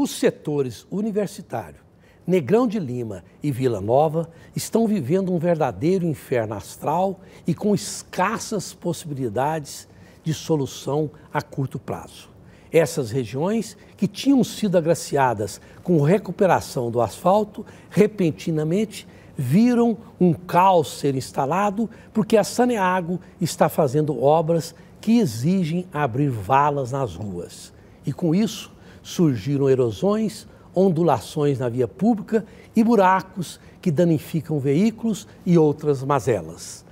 Os setores universitário, Negrão de Lima e Vila Nova estão vivendo um verdadeiro inferno astral e com escassas possibilidades de solução a curto prazo. Essas regiões, que tinham sido agraciadas com recuperação do asfalto, repentinamente viram um caos ser instalado porque a Saneago está fazendo obras que exigem abrir valas nas ruas. E com isso, surgiram erosões, ondulações na via pública e buracos que danificam veículos e outras mazelas.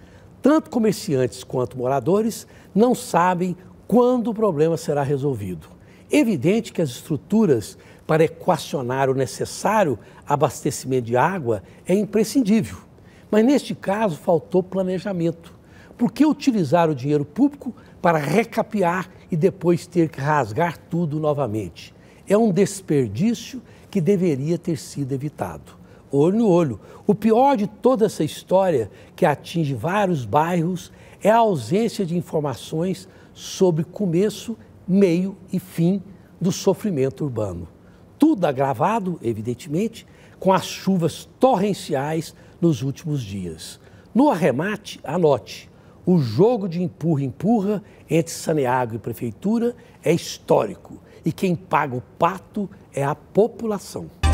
Tanto comerciantes quanto moradores não sabem quando o problema será resolvido. Evidente que as estruturas para equacionar o necessário abastecimento de água é imprescindível. Mas neste caso faltou planejamento. Por que utilizar o dinheiro público para recapear e depois ter que rasgar tudo novamente? é um desperdício que deveria ter sido evitado. Olho no olho. O pior de toda essa história, que atinge vários bairros, é a ausência de informações sobre começo, meio e fim do sofrimento urbano. Tudo agravado, evidentemente, com as chuvas torrenciais nos últimos dias. No arremate, anote, o jogo de empurra-empurra entre Saneago e Prefeitura é histórico e quem paga o pato é a população.